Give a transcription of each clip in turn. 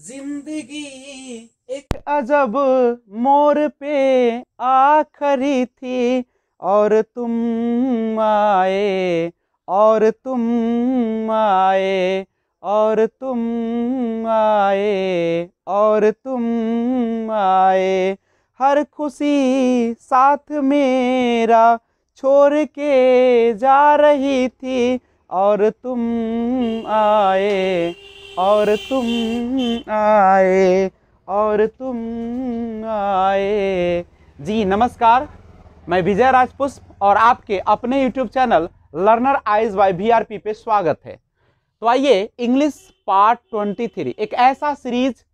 जिंदगी एक अजब मोर पे आ थी और तुम आए और तुम आए और तुम आए और तुम आए हर खुशी साथ मेरा छोड़ के जा रही थी और तुम आए और तुम आए और तुम आए जी नमस्कार मैं विजय राजपुष्प और आपके अपने YouTube channel learner eyes by P पे स्वागत है तो आइए इंग्लिश पार्ट ट्वेंटी थ्री एक ऐसा सीरीज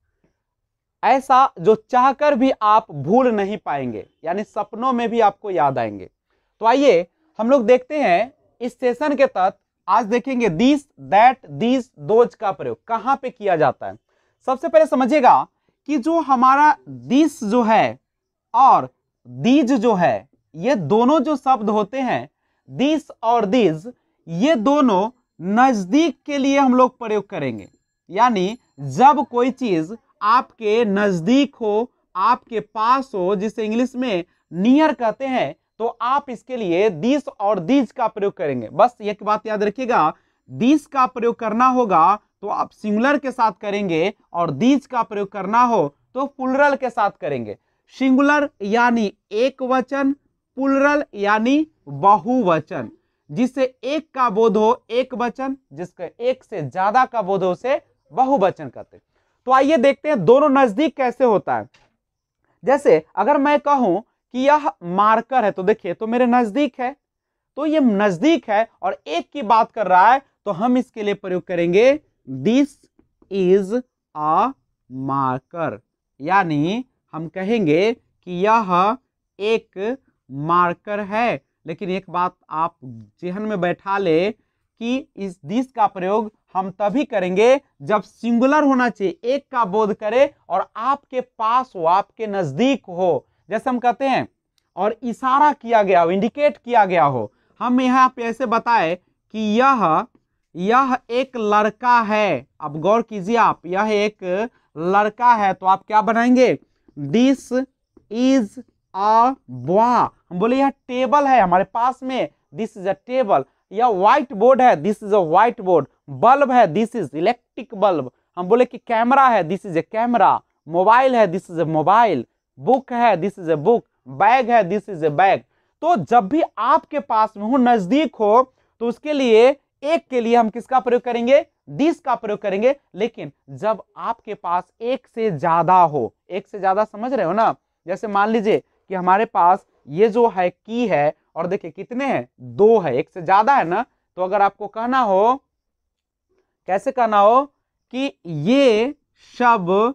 ऐसा जो चाहकर भी आप भूल नहीं पाएंगे यानी सपनों में भी आपको याद आएंगे तो आइए हम लोग देखते हैं इस सेशन के तहत आज देखेंगे दिस दैट दिस दोज का प्रयोग कहां पे किया जाता है सबसे पहले समझिएगा कि जो हमारा दिस जो है और दीज जो है ये दोनों जो शब्द होते हैं दिस और दीज ये दोनों नज़दीक के लिए हम लोग प्रयोग करेंगे यानी जब कोई चीज़ आपके नज़दीक हो आपके पास हो जिसे इंग्लिश में नियर कहते हैं तो आप इसके लिए दिस और दीज का प्रयोग करेंगे बस एक बात याद रखिएगा दिस का प्रयोग करना होगा तो आप सिंगुलर के साथ करेंगे और दीज का प्रयोग करना हो तो पुलरल के साथ करेंगे सिंगुलर यानी एक वचन पुलरल यानी बहुवचन जिसे एक का बोध हो एक वचन जिसके एक से ज्यादा का बोध हो उसे बहुवचन कहते हैं तो आइए देखते हैं दोनों नजदीक कैसे होता है जैसे अगर मैं कहूं कि यह मार्कर है तो देखिए तो मेरे नजदीक है तो ये नजदीक है और एक की बात कर रहा है तो हम इसके लिए प्रयोग करेंगे दिस इज अ मार्कर यानी हम कहेंगे कि यह एक मार्कर है लेकिन एक बात आप जेहन में बैठा ले कि इस दिस का प्रयोग हम तभी करेंगे जब सिंगुलर होना चाहिए एक का बोध करे और आपके पास हो आपके नजदीक हो जैसे हम कहते हैं और इशारा किया गया हो इंडिकेट किया गया हो हम यहाँ पे ऐसे बताए कि यह यह एक लड़का है अब गौर कीजिए आप यह एक लड़का है तो आप क्या बनाएंगे दिस इज अ बॉय हम बोले यह टेबल है हमारे पास में दिस इज अ टेबल यह व्हाइट बोर्ड है this is a white board bulb है दिस इज इलेक्ट्रिक बल्ब हम बोले कि कैमरा है this is a camera mobile है this is a mobile book है this is a book bag है दिस इज ए बैग तो जब भी आपके पास में हो नजदीक हो तो उसके लिए एक के लिए हम किसका प्रयोग करेंगे दिस का प्रयोग करेंगे लेकिन जब आपके पास एक से ज्यादा हो एक से ज्यादा समझ रहे हो ना जैसे मान लीजिए कि हमारे पास ये जो है की है और देखिए कितने हैं दो है एक से ज्यादा है ना तो अगर आपको कहना हो कैसे कहना हो कि ये सब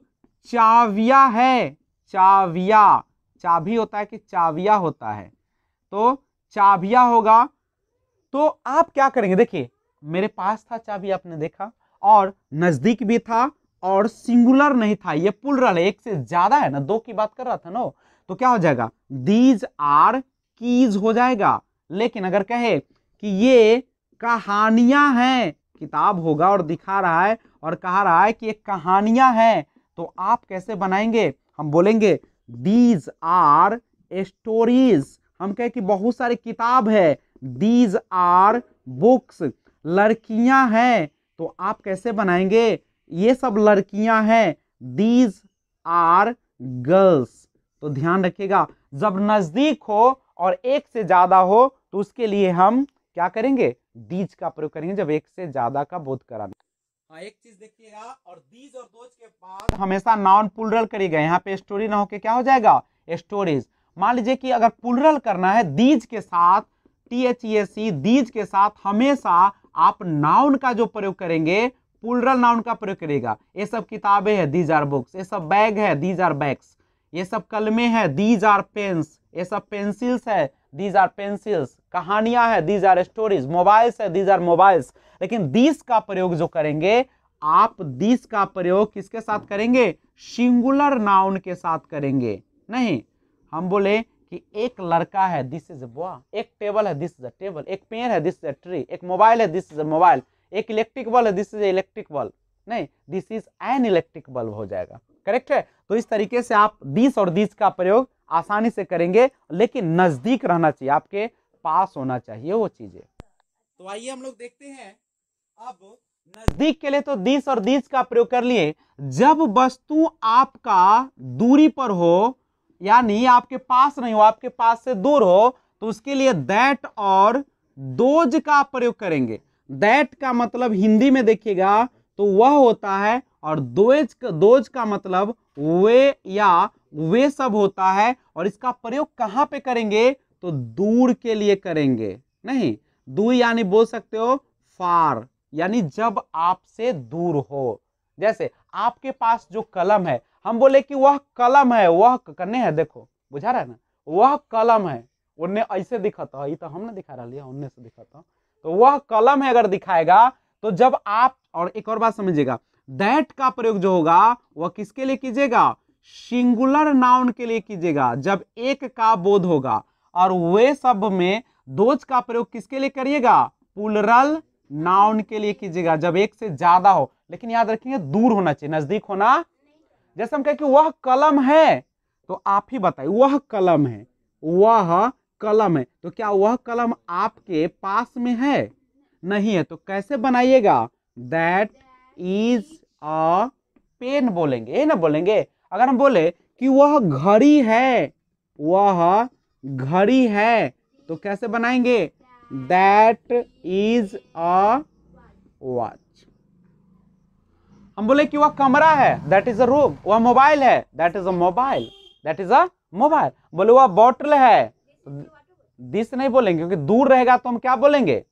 चाविया है चाविया चाबी होता है कि चाविया होता है तो चाबिया होगा तो आप क्या करेंगे देखिए मेरे पास था चाबी आपने देखा और नज़दीक भी था और सिंगुलर नहीं था ये रहा है एक से ज़्यादा है ना दो की बात कर रहा था ना तो क्या हो जाएगा दीज आर कीज हो जाएगा लेकिन अगर कहे कि ये कहानियां हैं किताब होगा और दिखा रहा है और कहा रहा है कि ये कहानियां हैं तो आप कैसे बनाएंगे हम बोलेंगे दीज आर स्टोरीज हम कहें कि बहुत सारे किताब है दीज आर बुक्स लड़कियां हैं तो आप कैसे बनाएंगे ये सब लड़कियां हैं दीज आर गर्ल्स तो ध्यान रखिएगा जब नज़दीक हो और एक से ज़्यादा हो तो उसके लिए हम क्या करेंगे दीज का प्रयोग करेंगे जब एक से ज़्यादा का बोध कराना हाँ, एक चीज देखिएगा और दीज और दोज के बाद हमेशा नॉन पुलरल करेगा यहाँ पे स्टोरी ना होके क्या हो जाएगा स्टोरेज मान लीजिए कि अगर पुलरल करना है दीज के साथ T H E S C these के साथ हमेशा आप नाउन का जो प्रयोग करेंगे पुलरल नाउन का प्रयोग करेगा ये सब किताबें हैं दीज आर बुक्स ये सब बैग है दीज आर बैग्स ये सब कलमे हैं दीज आर पेन्स ये सब पेंसिल्स है दीज आर पेंसिल्स कहानियां हैं दीज आर स्टोरीज मोबाइल्स है दीज आर मोबाइल्स लेकिन दीस का प्रयोग जो करेंगे आप दीस का प्रयोग किसके साथ करेंगे सिंगुलर नाउन के साथ करेंगे नहीं हम बोले कि एक लड़का है दिस इज बॉय एक टेबल है दिस इज अ टेबल एक पेड़ है दिस इज अ ट्री एक मोबाइल है दिस इज अ मोबाइल एक इलेक्ट्रिक बल्ब है this is a electric bulb नहीं this is an electric bulb हो जाएगा करेक्ट है तो इस तरीके से आप दिस और दिस का प्रयोग आसानी से करेंगे लेकिन नज़दीक रहना चाहिए आपके पास होना चाहिए वो चीज़ें तो आइए हम लोग देखते हैं अब नजदीक के लिए तो दिस और दिस का प्रयोग कर लिए जब वस्तु आपका दूरी पर हो यानी आपके पास नहीं हो आपके पास से दूर हो तो उसके लिए दैट और दोज का प्रयोग करेंगे दैट का मतलब हिंदी में देखिएगा तो वह होता है और दोज दोज का मतलब वे या वे सब होता है और इसका प्रयोग कहाँ पे करेंगे तो दूर के लिए करेंगे नहीं दूर यानी बोल सकते हो फार यानी जब आपसे दूर हो जैसे आपके पास जो कलम है हम बोले कि वह कलम है वह कन्ने है देखो बुझा रहा है ना वह कलम है उनने ऐसे दिखाता है ये तो हम ना दिखा रहा लिया उनने से दिखाता तो वह कलम है अगर दिखाएगा तो जब आप और एक और बात समझिएगा दैट का प्रयोग जो होगा वह किसके लिए कीजिएगा सिंगुलर नाउन के लिए कीजिएगा जब एक का बोध होगा और वे सब में दोज का प्रयोग किसके लिए करिएगा पुलरल नाउन के लिए कीजिएगा जब एक से ज्यादा हो लेकिन याद रखिए दूर होना चाहिए नजदीक होना जैसे हम कहें कि वह कलम है तो आप ही बताइए वह कलम है वह कलम है तो क्या वह कलम आपके पास में है नहीं है तो कैसे बनाइएगा दैट इज अ पेन बोलेंगे ये ना बोलेंगे अगर हम बोले कि वह घड़ी है वह घड़ी है तो कैसे बनाएंगे दैट इज अ वॉच हम बोले कि वह कमरा है दैट इज अ रूम वह मोबाइल है that is a mobile that is a mobile बोले वह बॉटल है दिस नहीं बोलेंगे क्योंकि दूर रहेगा तो हम क्या बोलेंगे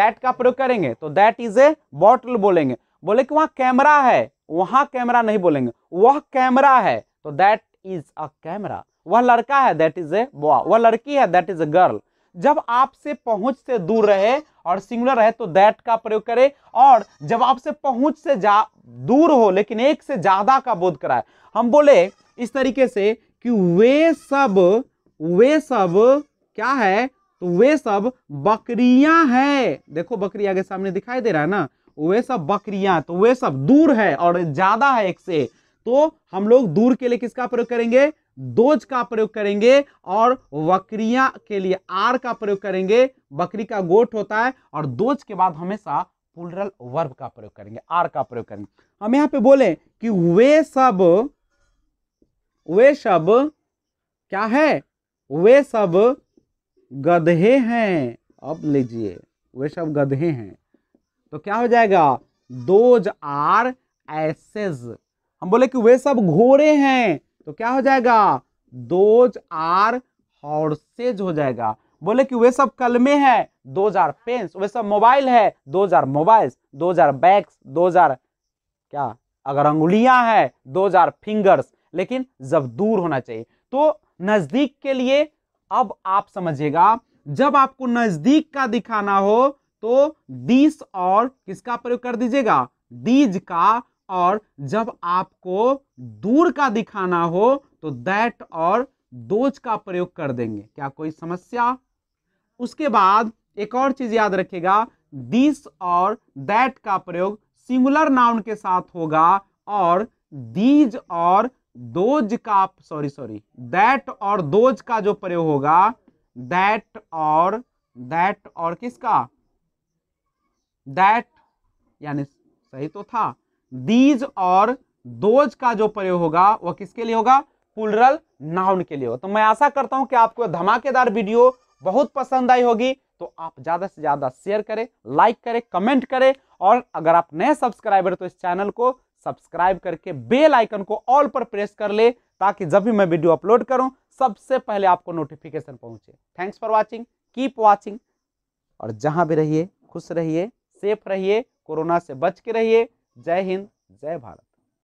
दैट का प्रयोग करेंगे तो दैट इज ए बॉटल बोलेंगे बोले कि वहां कैमरा है वहां कैमरा नहीं बोलेंगे वह कैमरा है तो दैट इज अ कैमरा वह लड़का है दैट इज ए बॉय वह लड़की है दैट इज अ गर्ल जब आपसे पहुंच से दूर रहे और सिंगुलर है तो दैट का प्रयोग करें और जब आपसे पहुंच से जा दूर हो लेकिन एक से ज्यादा का बोध कराए हम बोले इस तरीके से कि वे सब वे सब क्या है तो वे सब बकरियां हैं देखो बकरी आगे सामने दिखाई दे रहा है ना वे सब बकरियां तो वे सब दूर है और ज्यादा है एक से तो हम लोग दूर के लिए किसका प्रयोग करेंगे दोज का प्रयोग करेंगे और बकरिया के लिए आर का प्रयोग करेंगे बकरी का गोट होता है और दोज के बाद हमेशा पुलरल वर्ब का प्रयोग करेंगे आर का प्रयोग करेंगे हम यहां पे बोले कि वे सब वे सब क्या है वे सब गधे हैं अब लीजिए वे सब गधे हैं तो क्या हो जाएगा दोज आर एसेज हम बोले कि वे सब घोड़े हैं तो क्या हो जाएगा दोज आर हॉर्सेज हो जाएगा बोले कि वे सब कलमे हैं दो हजार पेंस वे सब मोबाइल है दो हजार मोबाइल्स दो हजार बैग्स दो हजार क्या अगर अंगुलियां हैं दो हजार फिंगर्स लेकिन जब दूर होना चाहिए तो नज़दीक के लिए अब आप समझिएगा जब आपको नज़दीक का दिखाना हो तो दिस और किसका प्रयोग कर दीजिएगा दीज का और जब आपको दूर का दिखाना हो तो दैट और दोज का प्रयोग कर देंगे क्या कोई समस्या उसके बाद एक और चीज याद रखेगा दिस और दैट का प्रयोग सिंगुलर नाउन के साथ होगा और दीज और दोज का सॉरी सॉरी दैट और दोज का जो प्रयोग होगा दैट और दैट और किसका दैट यानी सही तो था दीज और दोज का जो प्रयोग होगा वह किसके लिए होगा पुलरल नाउन के लिए होगा तो मैं आशा करता हूं कि आपको धमाकेदार वीडियो बहुत पसंद आई होगी तो आप ज़्यादा से ज़्यादा शेयर करें लाइक करें कमेंट करें और अगर आप नए सब्सक्राइबर तो इस चैनल को सब्सक्राइब करके बेल आइकन को ऑल पर प्रेस कर ले ताकि जब भी मैं वीडियो अपलोड करूं सबसे पहले आपको नोटिफिकेशन पहुंचे thanks for watching keep watching और जहां भी रहिए खुश रहिए सेफ रहिए कोरोना से बच के रहिए जय हिंद जय भारत